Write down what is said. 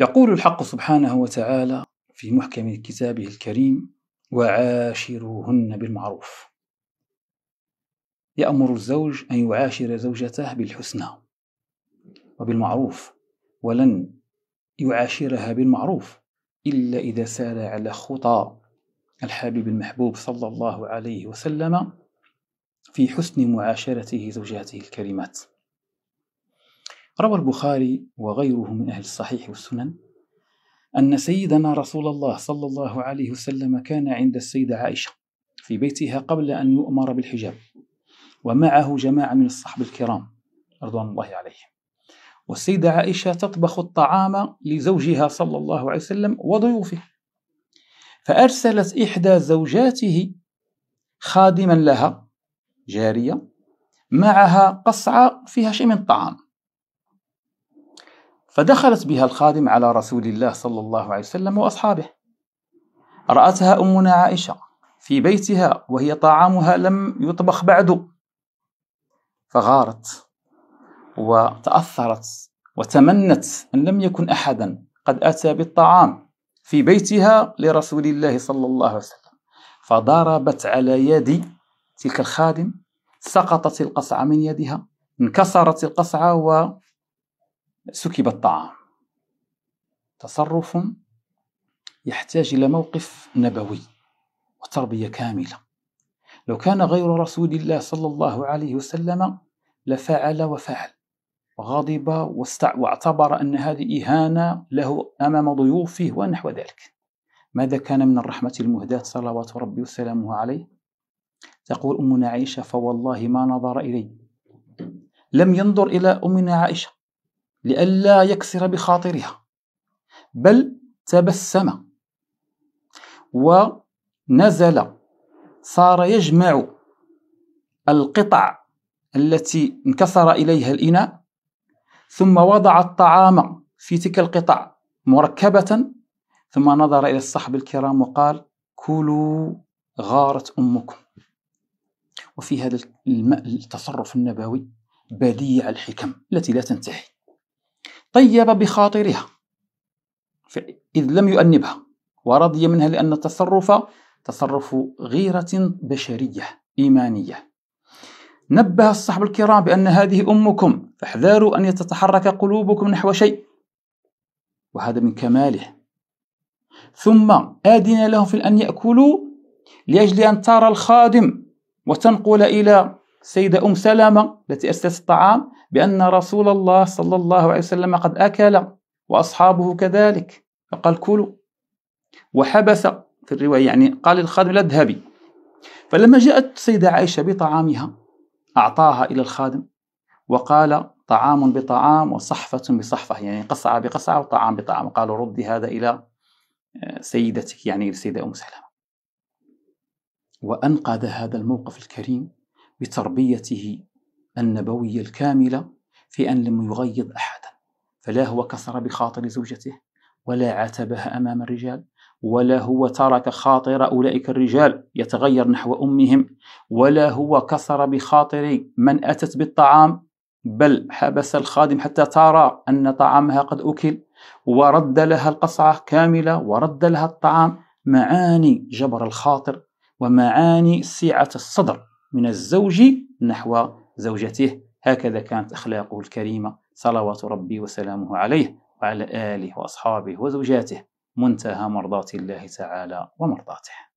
يقول الحق سبحانه وتعالى في محكم كتابه الكريم وعاشروهن بالمعروف يأمر الزوج أن يعاشر زوجته بالحسنى وبالمعروف ولن يعاشرها بالمعروف إلا إذا سار على خطى الحبيب المحبوب صلى الله عليه وسلم في حسن معاشرته زوجاته الكريمات روى البخاري وغيره من أهل الصحيح والسنن أن سيدنا رسول الله صلى الله عليه وسلم كان عند السيدة عائشة في بيتها قبل أن يؤمر بالحجاب ومعه جماعة من الصحب الكرام رضوان الله عليهم والسيدة عائشة تطبخ الطعام لزوجها صلى الله عليه وسلم وضيوفه فأرسلت إحدى زوجاته خادما لها جارية معها قصعة فيها شيء من الطعام فدخلت بها الخادم على رسول الله صلى الله عليه وسلم واصحابه راتها امنا عائشه في بيتها وهي طعامها لم يطبخ بعد فغارت وتاثرت وتمنت ان لم يكن احدا قد اتى بالطعام في بيتها لرسول الله صلى الله عليه وسلم فضربت على يد تلك الخادم سقطت القصعه من يدها انكسرت القصعه و سكب الطعام تصرف يحتاج إلى موقف نبوي وتربية كاملة لو كان غير رسول الله صلى الله عليه وسلم لفعل وفعل وغضب واعتبر أن هذه إهانة له أمام ضيوفه ونحو ذلك ماذا كان من الرحمة المهداة صلوات ربي وسلامه عليه تقول أمنا عائشة فوالله ما نظر إلي لم ينظر إلى أمنا عائشة لئلا يكسر بخاطرها بل تبسم ونزل صار يجمع القطع التي انكسر إليها الإناء ثم وضع الطعام في تلك القطع مركبة ثم نظر إلى الصحب الكرام وقال كلوا غارت أمكم وفي هذا التصرف النبوي بديع الحكم التي لا تنتهي طيب بخاطرها إذ لم يؤنبها ورضي منها لأن التصرف تصرف غيرة بشرية إيمانية نبه الصحب الكرام بأن هذه أمكم فاحذروا أن تتحرك قلوبكم نحو شيء وهذا من كماله ثم آدنا لهم في أن يأكلوا لأجل أن ترى الخادم وتنقل إلى السيدة أم سلمة التي أسست الطعام بأن رسول الله صلى الله عليه وسلم قد أكل وأصحابه كذلك فقال كلوا وحبس في الرواية يعني قال للخادم لا اذهبي فلما جاءت السيدة عائشة بطعامها أعطاها إلى الخادم وقال طعام بطعام وصحفة بصحفة يعني قصعة بقصعة وطعام بطعام قالوا ردي هذا إلى آه، سيدتك يعني السيدة أم سلمة وأنقذ هذا الموقف الكريم بتربيته النبوية الكاملة في أن لم يغيظ أحدا فلا هو كسر بخاطر زوجته ولا عاتبها أمام الرجال ولا هو ترك خاطر أولئك الرجال يتغير نحو أمهم ولا هو كسر بخاطر من أتت بالطعام بل حبس الخادم حتى ترى أن طعامها قد أكل ورد لها القصعة كاملة ورد لها الطعام معاني جبر الخاطر ومعاني سعة الصدر من الزوج نحو زوجته هكذا كانت أخلاقه الكريمة صلوات ربي وسلامه عليه وعلى آله وأصحابه وزوجاته منتهى مرضات الله تعالى ومرضاته